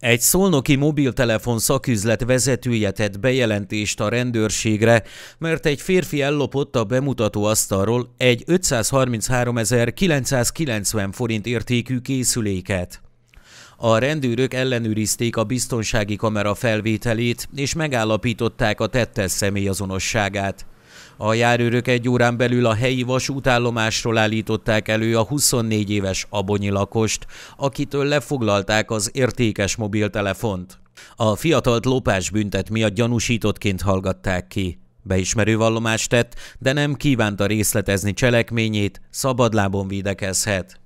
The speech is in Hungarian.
Egy szolnoki mobiltelefon szaküzlet vezetője tett bejelentést a rendőrségre, mert egy férfi ellopott a bemutató asztalról egy 533.990 forint értékű készüléket. A rendőrök ellenőrizték a biztonsági kamera felvételét, és megállapították a tettes személyazonosságát. A járőrök egy órán belül a helyi vasútállomásról állították elő a 24 éves abonyi lakost, akitől lefoglalták az értékes mobiltelefont. A fiatalt lopás büntet miatt gyanúsítottként hallgatták ki. Beismerő vallomást tett, de nem kívánta részletezni cselekményét, szabadlábon védekezhet.